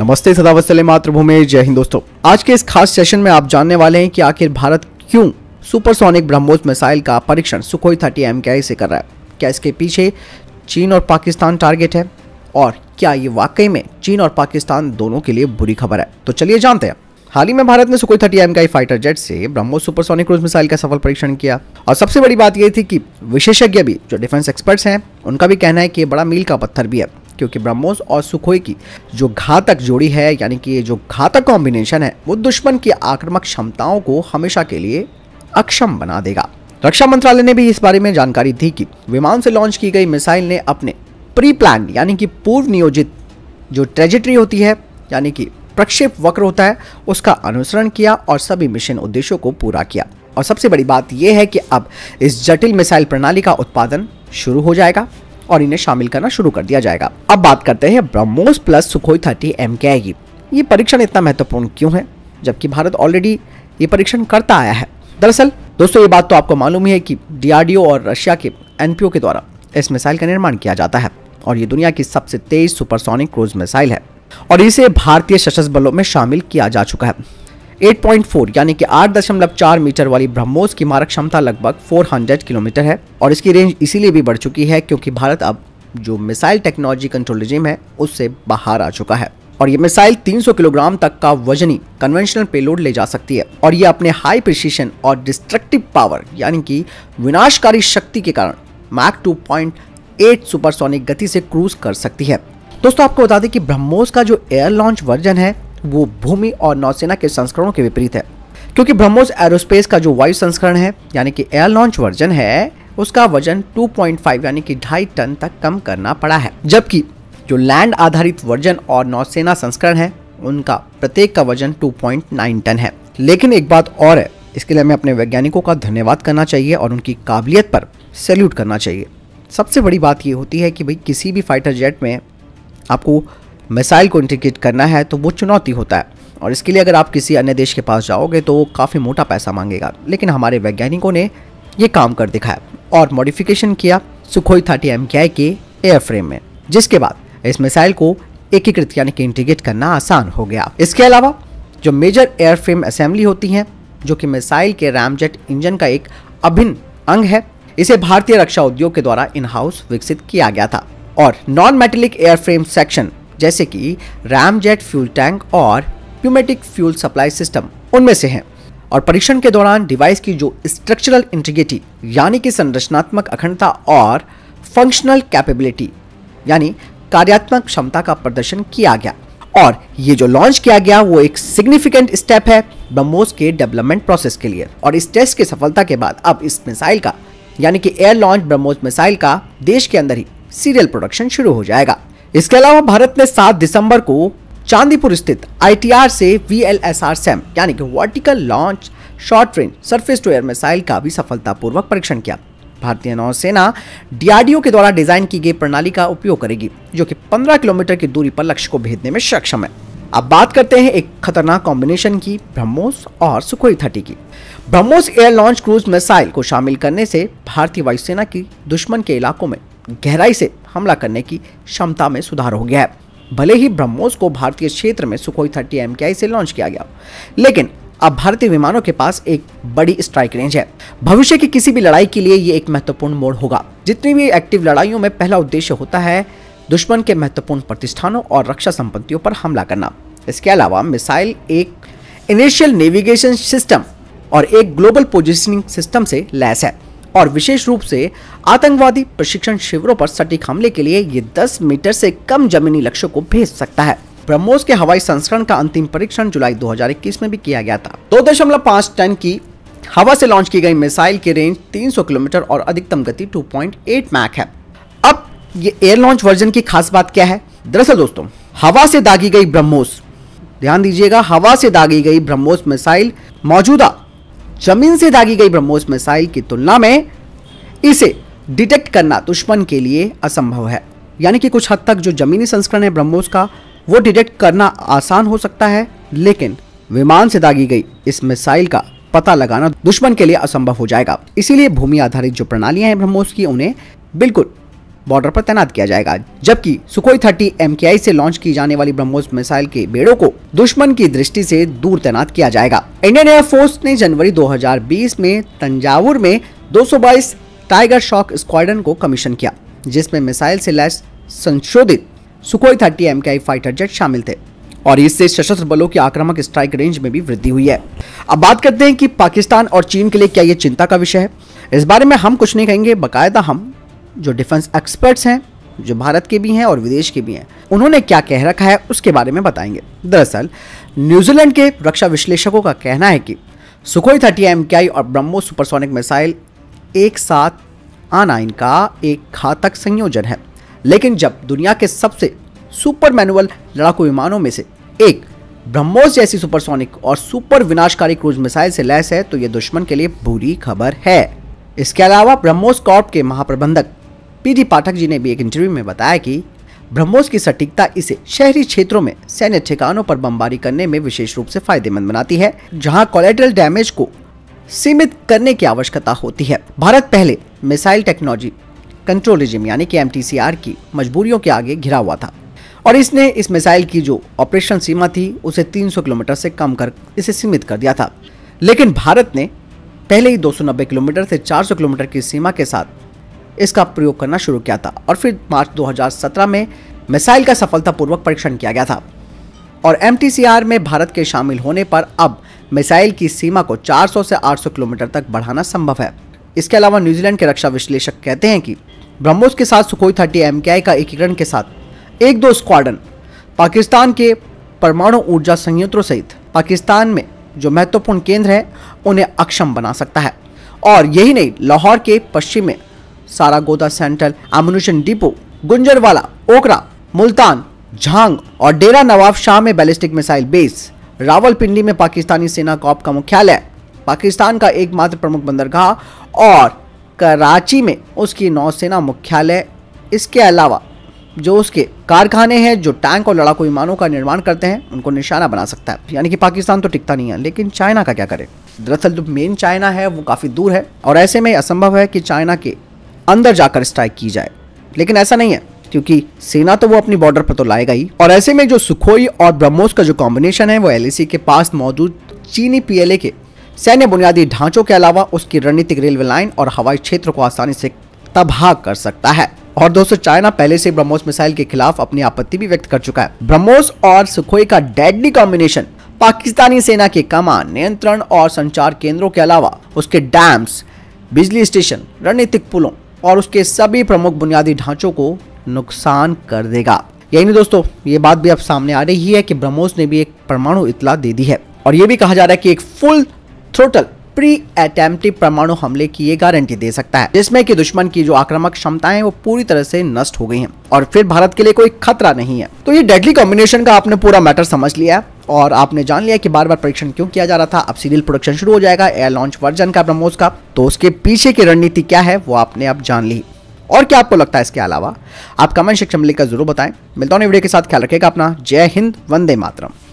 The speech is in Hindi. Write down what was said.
नमस्ते सदावस्थले मातृभूमि जय हिंद दोस्तों आज के इस खास सेशन में आप जानने वाले हैं कि आखिर भारत क्यों सुपरसोनिक ब्रह्मोस मिसाइल का परीक्षण सुखोई थर्टी एम से कर रहा है क्या इसके पीछे चीन और पाकिस्तान टारगेट है और क्या ये वाकई में चीन और पाकिस्तान दोनों के लिए बुरी खबर है तो चलिए जानते हैं हाल ही में भारत ने Sukhoi thirty M fighter jet से ब्रह्मोस सुपरसोनिक क्रूज मिसाइल का सफल परीक्षण किया और सबसे बड़ी बात यह थी कि विशेषज्ञ भी जो डिफेंस एक्सपर्ट्स हैं उनका भी कहना है कि ये बड़ा मील का पत्थर भी है क्योंकि ब्रह्मोस और सुखोई की जो घातक जोड़ी है यानी कि ये जो घातक कॉम्बिनेशन है वो दुश्मन की आक्रमक क्षमताओं को हमेशा के लिए अक्षम बना देगा रक्षा मंत्रालय ने भी इस बारे में जानकारी दी कि विमान से लॉन्च की गई मिसाइल ने अपने प्री प्लान यानी कि पूर्व नियोजित जो ट्रेजिटरी होती है यानी कि प्रक्षेप वक्र होता है उसका अनुसरण किया और सभी मिशन उद्देश्यों को पूरा किया और सबसे बड़ी बात यह है कि अब इस जटिल मिसाइल प्रणाली का उत्पादन शुरू हो जाएगा और इन्हें शामिल करना शुरू कर दिया जाएगा अब बात करते हैं BrahMos plus Sukhoi thirty M की ये परीक्षण इतना महत्वपूर्ण क्यों है जबकि भारत ऑलरेडी ये परीक्षण करता आया है दरअसल दोस्तों ये बात तो आपको मालूम ही है कि डी और रशिया के एन के द्वारा इस मिसाइल का निर्माण किया जाता है और ये दुनिया की सबसे तेज सुपरसोनिक क्रूज मिसाइल है और इसे भारतीय सशस्त्र बलों में शामिल किया जा चुका है 8.4 यानी कि 8.4 मीटर वाली ब्रह्मोस की मारक क्षमता लगभग 400 किलोमीटर है और इसकी रेंज इसीलिए भी बढ़ चुकी है क्योंकि भारत अब जो मिसाइल टेक्नोलॉजी कंट्रोल रिजिम है उससे बाहर आ चुका है और ये मिसाइल 300 किलोग्राम तक का वजनी कन्वेंशनल पेलोड ले जा सकती है और ये अपने हाई प्रिसीशन और डिस्ट्रक्टिव पावर यानी कि विनाशकारी शक्ति के कारण मैक 2.8 सुपरसोनिक गति से क्रूज कर सकती है दोस्तों आपको बता दें कि ब्रह्मोस का जो एयर लॉन्च वर्जन है वो भूमि और नौसेना के संस्करणों के विपरीत है क्योंकि ब्रह्मोस एरोस्पेस का जो वायु संस्करण है यानी कि एयर लॉन्च वर्जन है उसका वजन 2.5 यानी कि ढाई टन तक कम करना पड़ा है जबकि जो लैंड आधारित वर्जन और नौसेना संस्करण है उनका प्रत्येक का वजन 2.9 टन है लेकिन एक बात और है इसके लिए हमें अपने वैज्ञानिकों का धन्यवाद करना चाहिए और उनकी काबिलियत पर सैल्यूट करना चाहिए सबसे बड़ी बात ये होती है कि भाई किसी भी फाइटर जेट में आपको मिसाइल को इंटीग्रेट करना है तो वो चुनौती होता है और इसके लिए अगर आप किसी अन्य देश के पास जाओगे तो वो काफ़ी मोटा पैसा मांगेगा लेकिन हमारे वैज्ञानिकों ने ये काम कर दिखाया और मॉडिफिकेशन किया सुखोई थर्टी एम के फ्रेम में जिसके बाद इस मिसाइल को एकीकृत यानी कि इंटीग्रेट करना आसान हो गया इसके अलावा जो मेजर एयरफ्रेम असेंबली होती हैं जो कि मिसाइल के रैमजेट इंजन का एक अभिन्न अंग है इसे भारतीय रक्षा उद्योग के द्वारा इन हाउस विकसित किया गया था और नॉन मेटेलिक एयरफ्रेम सेक्शन जैसे कि रैमजेट फ्यूल टैंक और प्यूमेटिक फ्यूल सप्लाई सिस्टम उनमें से हैं और परीक्षण के दौरान डिवाइस की जो स्ट्रक्चरल इंटीग्रिटी यानी कि संरचनात्मक अखंडता और फंक्शनल कैपेबिलिटी यानी कार्यात्मक क्षमता का प्रदर्शन किया गया और ये जो लॉन्च किया गया वो एक सिग्निफिकेंट स्टेप है ब्रह्मोस के डेवलपमेंट प्रोसेस के लिए और इस टेस्ट की सफलता के बाद अब इस मिसाइल का यानी कि एयर लॉन्च ब्रह्मोस मिसाइल का देश के अंदर ही सीरियल प्रोडक्शन शुरू हो जाएगा इसके अलावा भारत ने 7 दिसंबर को चांदीपुर स्थित आईटीआर से V L S R SAM यानी कि vertical launch short range surface to air missile का भी सफलतापूर्वक परीक्षण किया भारतीय नौसेना डीआरडीओ के द्वारा डिजाइन की गई प्रणाली का उपयोग करेगी जो कि 15 किलोमीटर की दूरी पर लक्ष्य को भेजने में सक्षम है अब बात करते हैं एक खतरनाक कॉम्बिनेशन की ब्रह्मोस और सुखोई थर्टी की BrahMos air launch cruise missile को शामिल करने से भारतीय वायुसेना की दुश्मन के इलाकों में गहराई से हमला करने की क्षमता में सुधार हो गया है भले ही ब्रह्मोस को भारतीय क्षेत्र में सुखोई थर्टी एम से लॉन्च किया गया लेकिन अब भारतीय विमानों के पास एक बड़ी स्ट्राइक रेंज है भविष्य की किसी भी लड़ाई के लिए ये एक महत्वपूर्ण मोड़ होगा जितनी भी एक्टिव लड़ाइयों में पहला उद्देश्य होता है दुश्मन के महत्वपूर्ण प्रतिष्ठानों और रक्षा संपत्तियों पर हमला करना इसके अलावा मिसाइल एक इनिशियल नेविगेशन सिस्टम और एक ग्लोबल पोजिशनिंग सिस्टम से लैस है और विशेष रूप से आतंकवादी प्रशिक्षण शिविरों पर सटीक हमले के लिए ये 10 मीटर से कम जमीनी लक्ष्यों को भेज सकता है ब्रह्मोस के हवाई संस्करण का अंतिम परीक्षण जुलाई 2021 में भी किया गया था दो दशमलव पांच टन की हवा से लॉन्च की गई मिसाइल की रेंज 300 किलोमीटर और अधिकतम गति 2.8 मैक है अब ये एयर लॉन्च वर्जन की खास बात क्या है दरअसल दोस्तों हवा से दागी गई ब्रह्मोस ध्यान दीजिएगा हवा से दागी गई ब्रह्मोस मिसाइल मौजूदा जमीन से दागी गई ब्रह्मोस मिसाइल की तुलना में इसे डिटेक्ट करना दुश्मन के लिए असंभव है यानी कि कुछ हद तक जो जमीनी संस्करण है ब्रह्मोस का वो डिटेक्ट करना आसान हो सकता है लेकिन विमान से दागी गई इस मिसाइल का पता लगाना दुश्मन के लिए असंभव हो जाएगा इसीलिए भूमि आधारित जो प्रणालियां हैं ब्रह्मोस की उन्हें बिल्कुल बॉर्डर पर तैनात किया जाएगा जबकि सुखोई थर्टी एम से लॉन्च की जाने वाली ब्रह्मोस मिसाइल के बेड़ो को दुश्मन की दृष्टि से दूर तैनात किया जाएगा इंडियन एयरफोर्स ने जनवरी 2020 में तंजावुर में 222 टाइगर शॉक स्क्वाड्रन को कमीशन किया जिसमें मिसाइल से लैस संशोधित Sukhoi thirty M fighter jet शामिल थे और इससे सशस्त्र बलों की आक्रामक स्ट्राइक रेंज में भी वृद्धि हुई है अब बात करते हैं कि पाकिस्तान और चीन के लिए क्या ये चिंता का विषय है इस बारे में हम कुछ नहीं कहेंगे बकायदा हम जो डिफेंस एक्सपर्ट्स हैं जो भारत के भी हैं और विदेश के भी हैं उन्होंने क्या कह रखा है उसके बारे में बताएंगे दरअसल न्यूजीलैंड के रक्षा विश्लेषकों का कहना है कि सुखोई थर्टी एम और ब्रह्मो सुपरसोनिक मिसाइल एक साथ आना इनका एक घातक संयोजन है लेकिन जब दुनिया के सबसे सुपर मैनुअल लड़ाकू विमानों में से एक ब्रह्मोस जैसी सुपरसोनिक और सुपर विनाशकारी क्रूज मिसाइल से लैस है तो यह दुश्मन के लिए बुरी खबर है इसके अलावा ब्रह्मोस कॉर्प के महाप्रबंधक पीजी पाठक जी ने भी एक इंटरव्यू में बताया कि ब्रह्मोस की सटीकता इसे शहरी क्षेत्रों में सैन्य ठिकानों पर बमबारी करने में विशेष रूप से फायदेमंद बनाती है जहां कोलेट्रल डैमेज को सीमित करने की आवश्यकता होती है भारत पहले मिसाइल टेक्नोलॉजी कंट्रोल रिजिम यानी कि एम की मजबूरियों के आगे घिरा हुआ था और इसने इस मिसाइल की जो ऑपरेशन सीमा थी उसे तीन किलोमीटर से कम कर इसे सीमित कर दिया था लेकिन भारत ने पहले ही 290 किलोमीटर से 400 किलोमीटर की सीमा के साथ इसका प्रयोग करना शुरू किया था और फिर मार्च 2017 में मिसाइल का सफलतापूर्वक परीक्षण किया गया था और एम में भारत के शामिल होने पर अब मिसाइल की सीमा को 400 से 800 किलोमीटर तक बढ़ाना संभव है इसके अलावा न्यूजीलैंड के रक्षा विश्लेषक कहते हैं कि ब्रह्मोस के साथ सुखोई थर्टी एम का एकीकरण के साथ एक दो स्क्वाडन पाकिस्तान के परमाणु ऊर्जा संयंत्रों सहित पाकिस्तान में जो महत्वपूर्ण केंद्र है उन्हें अक्षम बना सकता है और यही नहीं लाहौर के पश्चिम में सारागोदा सेंट्रल एमुनेशन डिपो गुंजरवाला ओकरा मुल्तान झांग और डेरा नवाब शाह में बैलिस्टिक मिसाइल बेस रावलपिंडी में पाकिस्तानी सेना कॉप का मुख्यालय पाकिस्तान का एकमात्र प्रमुख बंदरगाह और कराची में उसकी नौसेना मुख्यालय इसके अलावा जो उसके कारखाने हैं जो टैंक और लड़ाकू विमानों का निर्माण करते हैं उनको निशाना बना सकता है यानी कि पाकिस्तान तो टिकता नहीं है लेकिन चाइना का क्या करे दरअसल जो मेन चाइना है वो काफ़ी दूर है और ऐसे में असंभव है कि चाइना के अंदर जाकर स्ट्राइक की जाए लेकिन ऐसा नहीं है क्योंकि सेना तो वो अपनी बॉर्डर पर तो लाएगा ही और ऐसे में जो सुखोई और ब्रह्मोस का जो कॉम्बिनेशन है वो एल के पास मौजूद चीनी पीएलए के सैन्य बुनियादी ढांचों के अलावा उसकी रणनीतिक रेलवे लाइन और हवाई क्षेत्र को आसानी से तबाह कर सकता है और दोस्तों चाइना पहले से ब्रह्मोस मिसाइल के खिलाफ अपनी आपत्ति भी व्यक्त कर चुका है ब्रह्मोस और सुखोई का डेडली कॉम्बिनेशन पाकिस्तानी सेना के कमान नियंत्रण और संचार केंद्रों के अलावा उसके डैम्स बिजली स्टेशन रणनीतिक पुलों और उसके सभी प्रमुख बुनियादी ढांचों को नुकसान कर देगा यही नहीं दोस्तों ये बात भी अब सामने आ रही है कि ब्रह्मोस ने भी एक परमाणु इतला दे दी है और ये भी कहा जा रहा है कि एक फुल थ्रोटल प्री अटेम्प्टिव परमाणु हमले की ये गारंटी दे सकता है जिसमें कि दुश्मन की जो आक्रामक क्षमताएं है वो पूरी तरह से नष्ट हो गई हैं और फिर भारत के लिए कोई खतरा नहीं है तो ये डेडली कॉम्बिनेशन का आपने पूरा मैटर समझ लिया है और आपने जान लिया कि बार बार परीक्षण क्यों किया जा रहा था अब सीरियल प्रोडक्शन शुरू हो जाएगा एयर लॉन्च वर्जन का ब्रह्मोस का तो उसके पीछे की रणनीति क्या है वो आपने अब जान ली और क्या आपको लगता है इसके अलावा आप कमेंट सेक्शन में लिखकर जरूर बताएं मिलता हूँ वीडियो के साथ ख्याल रखेगा अपना जय हिंद वंदे मातरम